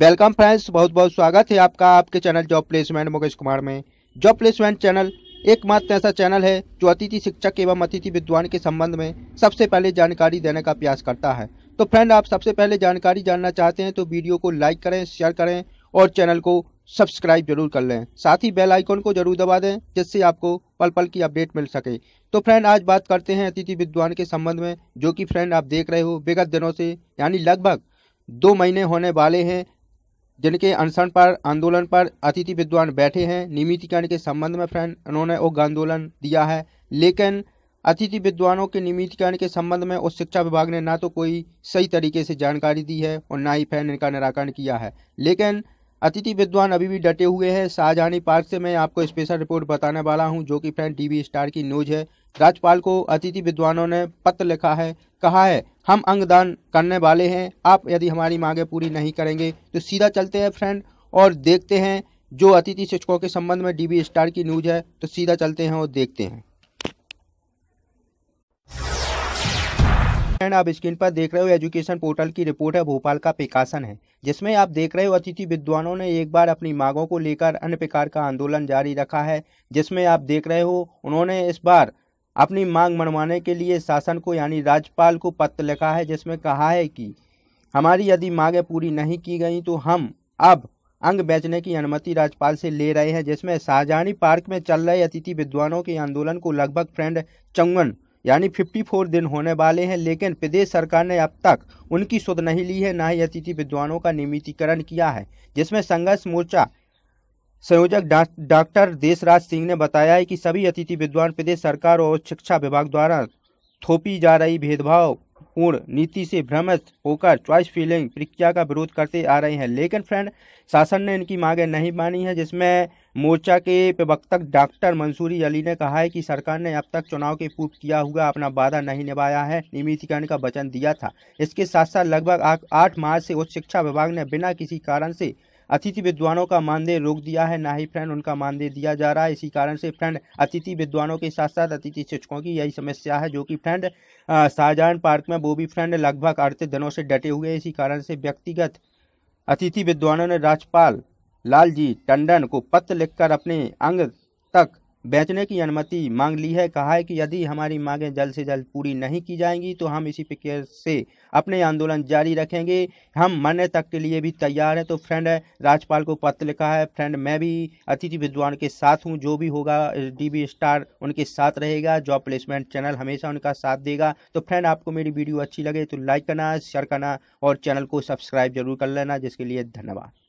welcome friends बहुत बहुत स्वागत है आपका आपके channel job placement Mukesh Kumar में जॉब प्लेसमेंट चैनल एकमात्र ऐसा चैनल है जो अतिथि शिक्षक एवं अतिथि विद्वान के संबंध में सबसे पहले जानकारी देने का प्रयास करता है तो फ्रेंड आप सबसे पहले जानकारी जानना चाहते हैं तो वीडियो को लाइक करें शेयर करें और चैनल को सब्सक्राइब जरूर कर लें साथ ही बेल आइकॉन को जरूर दबा दें जिससे आपको पल पल की अपडेट मिल सके तो फ्रेंड आज बात करते हैं अतिथि विद्वान के संबंध में जो कि फ्रेंड आप देख रहे हो विगत दिनों से यानी लगभग दो महीने होने वाले हैं जिनके अनशन पर आंदोलन पर अतिथि विद्वान बैठे हैं नियमितीकरण के संबंध में फ्रेंड उन्होंने उग्र आंदोलन दिया है लेकिन अतिथि विद्वानों के नियमितकरण के संबंध में उस शिक्षा विभाग ने ना तो कोई सही तरीके से जानकारी दी है और ना ही फैन इनका निराकरण किया है लेकिन अतिथि विद्वान अभी भी डटे हुए हैं शाहजहानी पार्क से मैं आपको स्पेशल रिपोर्ट बताने वाला हूं जो कि फ्रेंड टीवी स्टार की न्यूज है राज्यपाल को अतिथि विद्वानों ने पत्र लिखा है कहा है हम अंगदान करने वाले हैं आप यदि हमारी मांगें पूरी नहीं करेंगे तो सीधा चलते हैं फ्रेंड और देखते हैं जो अतिथि शिक्षकों के संबंध में डी स्टार की न्यूज है तो सीधा चलते हैं और देखते हैं फ्रेंड आप स्क्रीन पर देख रहे हो एजुकेशन पोर्टल की रिपोर्ट है भोपाल का प्रकाशन है जिसमें आप देख रहे हो अतिथि विद्वानों ने एक बार अपनी मांगों को लेकर अन्य प्रकार का आंदोलन जारी रखा है जिसमें आप देख रहे हो उन्होंने इस बार अपनी मांग मनवाने के लिए शासन को यानी राज्यपाल को पत्र लिखा है जिसमें कहा है कि हमारी यदि मांगें पूरी नहीं की गई तो हम अब अंग बेचने की अनुमति राज्यपाल से ले रहे हैं जिसमें शाहजहानी पार्क में चल रहे अतिथि विद्वानों के आंदोलन को लगभग फ्रेंड चौवन यानी 54 दिन होने वाले हैं लेकिन प्रदेश सरकार ने अब तक उनकी सुध नहीं ली है ना ही अतिथि विद्वानों का नियमितीकरण किया है जिसमें संघर्ष मोर्चा संयोजक डॉक्टर देशराज सिंह ने बताया है कि सभी अतिथि विद्वान प्रदेश सरकार और शिक्षा विभाग द्वारा थोपी जा रही भेदभाव पूर्ण नीति से भ्रमित होकर चॉइस फीलिंग प्रक्रिया का विरोध करते आ रहे हैं लेकिन फ्रेंड शासन ने इनकी मांगें नहीं मानी है जिसमें मोर्चा के प्रवक्ता डॉक्टर मंसूरी अली ने कहा है कि सरकार ने अब तक चुनाव के पूर्व किया हुआ अपना वादा नहीं निभाया है नियमितीकरण का वचन दिया था इसके साथ साथ लगभग आठ मार्च से उच्च शिक्षा विभाग ने बिना किसी कारण से अतिथि विद्वानों का मानदेय रोक दिया है ना ही फ्रेंड उनका मानदेय दिया जा रहा है इसी कारण से फ्रेंड अतिथि विद्वानों के साथ साथ अतिथि शिक्षकों की यही समस्या है जो कि फ्रेंड शाहजहान पार्क में वो भी फ्रेंड लगभग अड़तीस दिनों से डटे हुए इसी कारण से व्यक्तिगत अतिथि विद्वानों ने राज्यपाल लालजी टंडन को पत्र लिखकर अपने अंग तक बेचने की अनुमति मांग ली है कहा है कि यदि हमारी मांगें जल्द से जल्द पूरी नहीं की जाएंगी तो हम इसी प्रकार से अपने आंदोलन जारी रखेंगे हम मरने तक के लिए भी तैयार हैं तो फ्रेंड राजपाल को पत्र लिखा है फ्रेंड मैं भी अतिथि विद्वान के साथ हूं जो भी होगा डीबी स्टार उनके साथ रहेगा जॉब प्लेसमेंट चैनल हमेशा उनका साथ देगा तो फ्रेंड आपको मेरी वीडियो अच्छी लगे तो लाइक करना शेयर करना और चैनल को सब्सक्राइब जरूर कर लेना जिसके लिए धन्यवाद